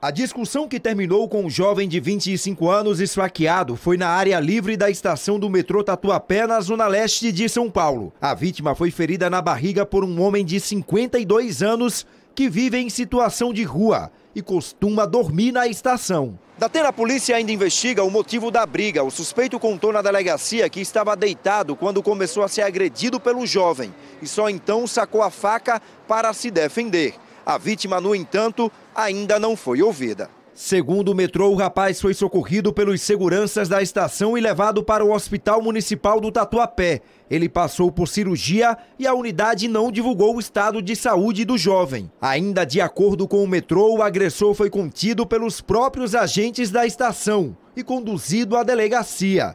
A discussão que terminou com um jovem de 25 anos esfaqueado foi na área livre da estação do metrô Tatuapé, na zona leste de São Paulo. A vítima foi ferida na barriga por um homem de 52 anos que vive em situação de rua e costuma dormir na estação. Datena, a polícia ainda investiga o motivo da briga. O suspeito contou na delegacia que estava deitado quando começou a ser agredido pelo jovem e só então sacou a faca para se defender. A vítima, no entanto, ainda não foi ouvida. Segundo o metrô, o rapaz foi socorrido pelos seguranças da estação e levado para o Hospital Municipal do Tatuapé. Ele passou por cirurgia e a unidade não divulgou o estado de saúde do jovem. Ainda de acordo com o metrô, o agressor foi contido pelos próprios agentes da estação e conduzido à delegacia.